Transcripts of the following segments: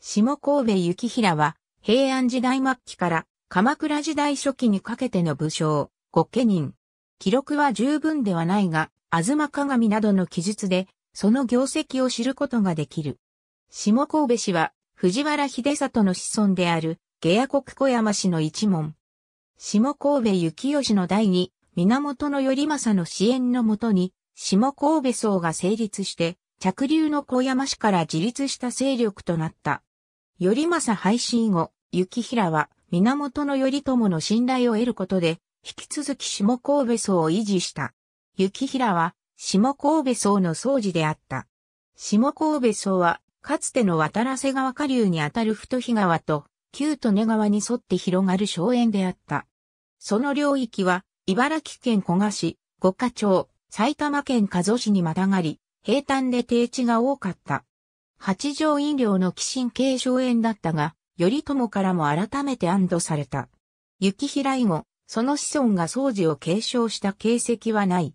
下神戸幸平は、平安時代末期から鎌倉時代初期にかけての武将、御家人。記録は十分ではないが、ま鏡などの記述で、その業績を知ることができる。下神戸氏は、藤原秀里の子孫である、下屋国小山氏の一門。下神戸幸義の第二、源頼政の支援のもとに、下神戸僧が成立して、着流の小山氏から自立した勢力となった。頼政廃止以後、雪平は源頼朝の信頼を得ることで、引き続き下神戸荘を維持した。雪平は下神戸荘の掃除であった。下神戸荘は、かつての渡良瀬川下流にあたる太日川と、旧利根川に沿って広がる荘園であった。その領域は、茨城県古河市、五花町、埼玉県加須市にまたがり、平坦で低地が多かった。八条飲料の寄進継承園だったが、頼朝からも改めて安堵された。雪平以後、その子孫が宗寺を継承した形跡はない。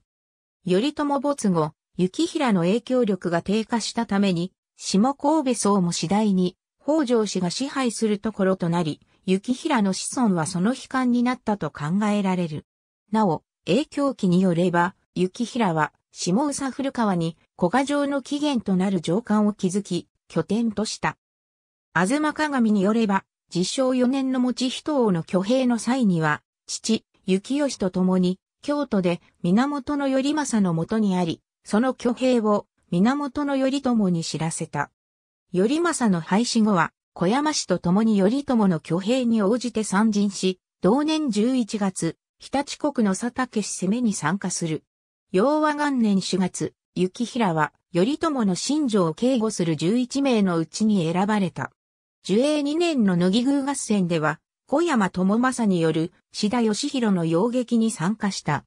頼朝没後、雪平の影響力が低下したために、下神戸僧も次第に、北条氏が支配するところとなり、雪平の子孫はその悲観になったと考えられる。なお、影響期によれば、雪平は下宇佐古川に古賀城の起源となる城館を築き、拠点とした。あずま鏡によれば、自称4年の持人王の挙兵の際には、父、幸吉と共に、京都で源頼政のもとにあり、その挙兵を源頼朝に知らせた。頼政の廃止後は、小山氏と共に頼朝の挙兵に応じて参陣し、同年11月、日立国の佐竹氏攻めに参加する。昭和元年4月、幸平は、頼朝の信条を警護する11名のうちに選ばれた。樹永2年の乃木宮合戦では、小山智正による、志田義弘の要撃に参加した。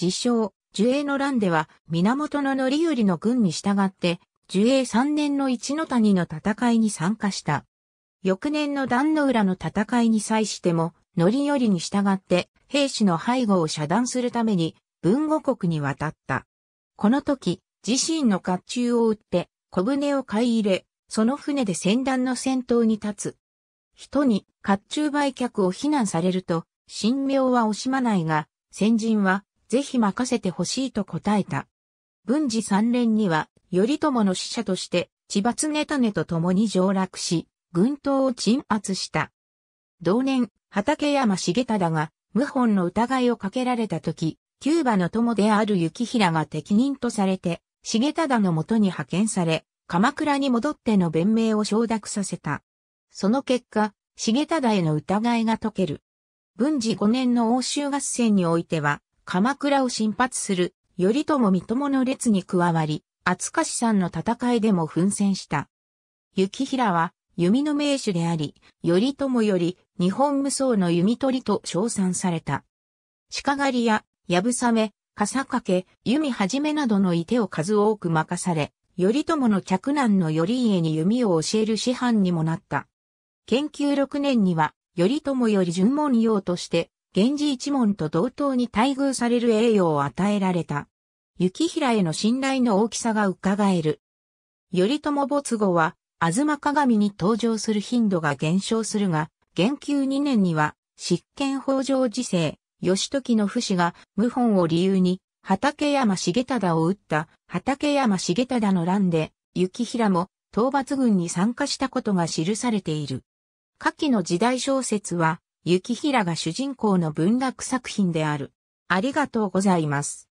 自称、樹永の乱では、源範頼の軍に従って、樹永3年の一の谷の戦いに参加した。翌年の壇の浦の戦いに際しても、範頼に従って、兵士の背後を遮断するために、文後国に渡った。この時、自身の甲冑を売って小舟を買い入れ、その船で戦団の先頭に立つ。人に甲冑売却を非難されると、神妙は惜しまないが、先人はぜひ任せてほしいと答えた。文治三連には、頼朝の使者として、千葉常種と共に上洛し、軍刀を鎮圧した。同年、畠山重忠が、謀反の疑いをかけられた時、キューバの友である雪平が適任とされて、重忠のもとに派遣され、鎌倉に戻っての弁明を承諾させた。その結果、重忠への疑いが解ける。文治5年の欧州合戦においては、鎌倉を侵発する、頼朝三友の列に加わり、厚しさんの戦いでも奮戦した。雪平は、弓の名手であり、頼朝より日本無双の弓取りと称賛された。鹿狩りややぶさめ、かさかけ、弓はじめなどのい手を数多く任され、頼朝の嫡男の頼家に弓を教える師範にもなった。研究6年には、頼朝より順門用として、源氏一門と同等に待遇される栄誉を与えられた。雪平への信頼の大きさが伺える。頼朝没後は、あずま鏡に登場する頻度が減少するが、元久2年には、執権法上時世、義時の不死が謀反を理由に、畠山重忠を撃った畠山重忠の乱で、幸平も討伐軍に参加したことが記されている。下記の時代小説は、幸平が主人公の文学作品である。ありがとうございます。